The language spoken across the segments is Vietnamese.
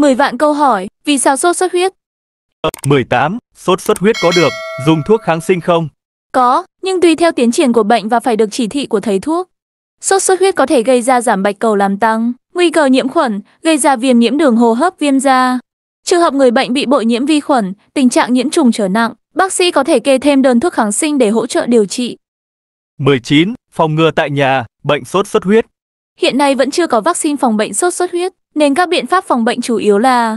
10 vạn câu hỏi, vì sao sốt xuất huyết? 18. Sốt xuất huyết có được dùng thuốc kháng sinh không? Có, nhưng tùy theo tiến triển của bệnh và phải được chỉ thị của thầy thuốc. Sốt xuất huyết có thể gây ra giảm bạch cầu làm tăng, nguy cơ nhiễm khuẩn, gây ra viêm nhiễm đường hô hấp viêm da. Trường hợp người bệnh bị bội nhiễm vi khuẩn, tình trạng nhiễm trùng trở nặng, bác sĩ có thể kê thêm đơn thuốc kháng sinh để hỗ trợ điều trị. 19. Phòng ngừa tại nhà, bệnh sốt xuất huyết. Hiện nay vẫn chưa có vaccine phòng bệnh sốt xuất huyết nên các biện pháp phòng bệnh chủ yếu là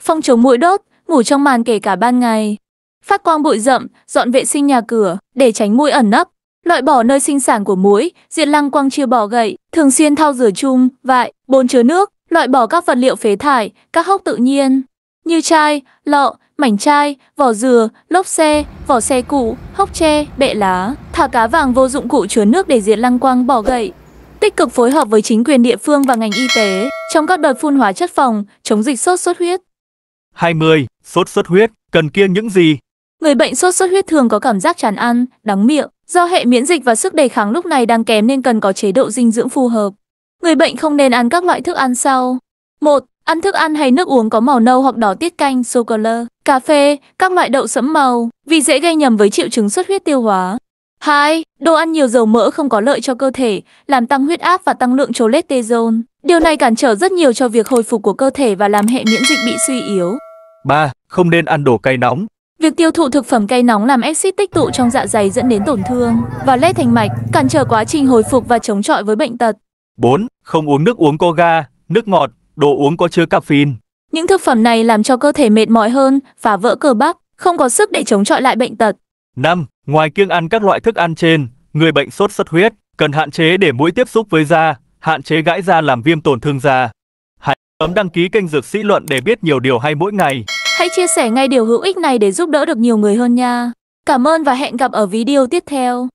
phòng chống mũi đốt, ngủ trong màn kể cả ban ngày, phát quang bụi rậm, dọn vệ sinh nhà cửa để tránh mũi ẩn nấp, loại bỏ nơi sinh sản của muỗi, diệt lăng quăng chia bỏ gậy, thường xuyên thao rửa chung, vại, bồn chứa nước, loại bỏ các vật liệu phế thải, các hốc tự nhiên như chai, lọ, mảnh chai, vỏ dừa, lốp xe, vỏ xe cũ, hốc tre, bệ lá, thả cá vàng vô dụng cụ chứa nước để diệt lăng quăng bỏ gậy tích cực phối hợp với chính quyền địa phương và ngành y tế trong các đợt phun hóa chất phòng, chống dịch sốt xuất huyết. 20. Sốt xuất huyết, cần kiêng những gì? Người bệnh sốt xuất huyết thường có cảm giác chán ăn, đắng miệng, do hệ miễn dịch và sức đề kháng lúc này đang kém nên cần có chế độ dinh dưỡng phù hợp. Người bệnh không nên ăn các loại thức ăn sau. 1. Ăn thức ăn hay nước uống có màu nâu hoặc đỏ tiết canh, sô cô la, cà phê, các loại đậu sẫm màu, vì dễ gây nhầm với triệu chứng xuất huyết tiêu hóa. 2. Đồ ăn nhiều dầu mỡ không có lợi cho cơ thể, làm tăng huyết áp và tăng lượng cholesterol. Điều này cản trở rất nhiều cho việc hồi phục của cơ thể và làm hệ miễn dịch bị suy yếu. 3. Không nên ăn đồ cay nóng. Việc tiêu thụ thực phẩm cay nóng làm axit tích tụ trong dạ dày dẫn đến tổn thương và lết thành mạch, cản trở quá trình hồi phục và chống chọi với bệnh tật. 4. Không uống nước uống có ga, nước ngọt, đồ uống có chứa caffeine. Những thực phẩm này làm cho cơ thể mệt mỏi hơn, phá vỡ cơ bắp, không có sức để chống chọi lại bệnh tật. 5. Ngoài kiêng ăn các loại thức ăn trên, người bệnh sốt xuất huyết cần hạn chế để mũi tiếp xúc với da, hạn chế gãi da làm viêm tổn thương da. Hãy bấm đăng ký kênh Dược Sĩ Luận để biết nhiều điều hay mỗi ngày. Hãy chia sẻ ngay điều hữu ích này để giúp đỡ được nhiều người hơn nha. Cảm ơn và hẹn gặp ở video tiếp theo.